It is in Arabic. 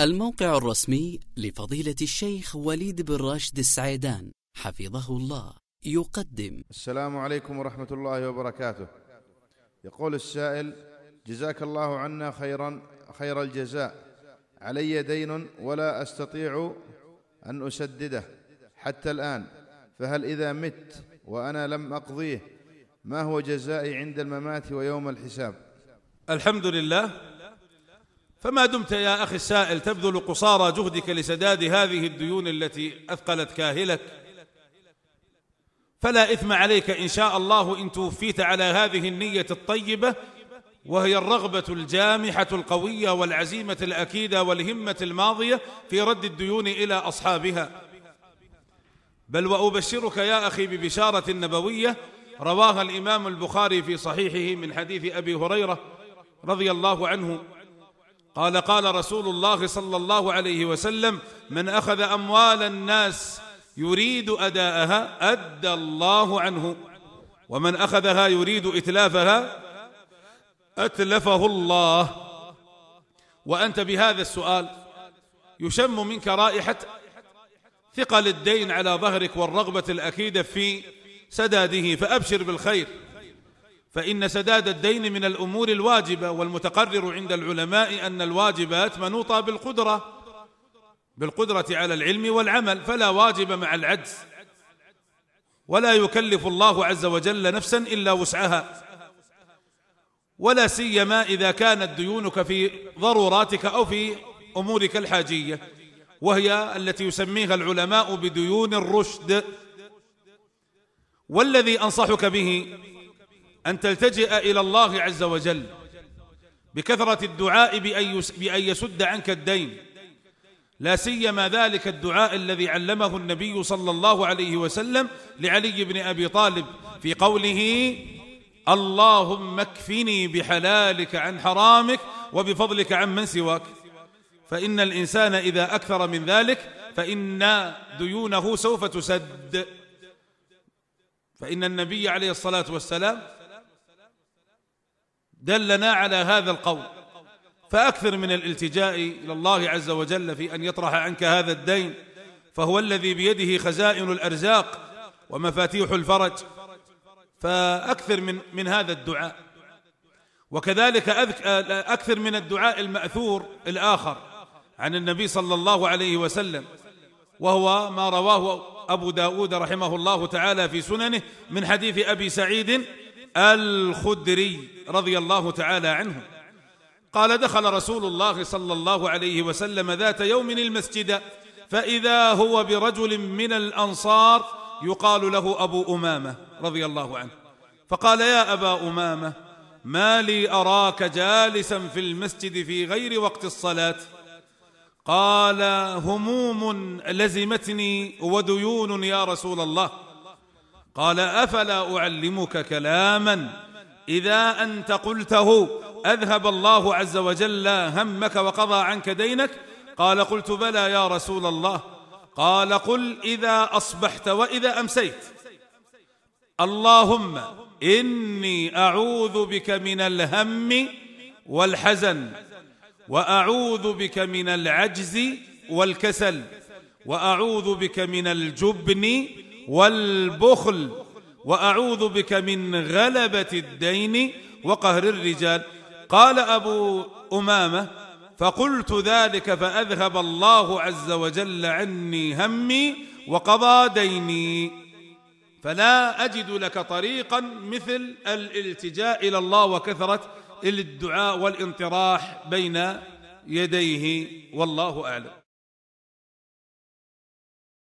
الموقع الرسمي لفضيلة الشيخ وليد بن راشد السعيدان حفظه الله يقدم السلام عليكم ورحمة الله وبركاته يقول السائل جزاك الله عنا خيرا خير الجزاء علي دين ولا أستطيع أن أسدده حتى الآن فهل إذا مت وأنا لم أقضيه ما هو جزائي عند الممات ويوم الحساب الحمد لله فما دمت يا اخي السائل تبذل قصارى جهدك لسداد هذه الديون التي اثقلت كاهلك فلا اثم عليك ان شاء الله ان توفيت على هذه النيه الطيبه وهي الرغبه الجامحه القويه والعزيمه الاكيده والهمه الماضيه في رد الديون الى اصحابها بل وابشرك يا اخي ببشاره نبويه رواها الامام البخاري في صحيحه من حديث ابي هريره رضي الله عنه قال قال رسول الله صلى الله عليه وسلم من أخذ أموال الناس يريد أداءها أدى الله عنه ومن أخذها يريد إتلافها أتلفه الله وأنت بهذا السؤال يشم منك رائحة ثقل الدين على ظهرك والرغبة الأكيدة في سداده فأبشر بالخير فان سداد الدين من الامور الواجبه والمتقرر عند العلماء ان الواجبات منوطه بالقدره بالقدره على العلم والعمل فلا واجب مع العجز ولا يكلف الله عز وجل نفسا الا وسعها ولا سيما اذا كانت ديونك في ضروراتك او في امورك الحاجيه وهي التي يسميها العلماء بديون الرشد والذي انصحك به أن تلتجئ إلى الله عز وجل بكثرة الدعاء بأن يسد عنك الدين لا سيما ذلك الدعاء الذي علمه النبي صلى الله عليه وسلم لعلي بن أبي طالب في قوله اللهم اكفني بحلالك عن حرامك وبفضلك عن من سواك فإن الإنسان إذا أكثر من ذلك فإن ديونه سوف تسد فإن النبي عليه الصلاة والسلام دلنا على هذا القول فأكثر من الالتجاء إلى الله عز وجل في أن يطرح عنك هذا الدين فهو الذي بيده خزائن الأرزاق ومفاتيح الفرج فأكثر من من هذا الدعاء وكذلك أكثر من الدعاء المأثور الآخر عن النبي صلى الله عليه وسلم وهو ما رواه أبو داود رحمه الله تعالى في سننه من حديث أبي سعيد الخدري رضي الله تعالى عنه قال دخل رسول الله صلى الله عليه وسلم ذات يوم المسجد فإذا هو برجل من الأنصار يقال له أبو أمامة رضي الله عنه فقال يا أبا أمامة ما لي أراك جالسا في المسجد في غير وقت الصلاة قال هموم لزمتني وديون يا رسول الله قال افلا اعلمك كلاما اذا انت قلته اذهب الله عز وجل همك وقضى عنك دينك قال قلت بلى يا رسول الله قال قل اذا اصبحت واذا امسيت اللهم اني اعوذ بك من الهم والحزن واعوذ بك من العجز والكسل واعوذ بك من الجبن والبخل واعوذ بك من غلبه الدين وقهر الرجال قال ابو امامه فقلت ذلك فاذهب الله عز وجل عني همي وقضى ديني فلا اجد لك طريقا مثل الالتجاء الى الله وكثره الدعاء والانطراح بين يديه والله اعلم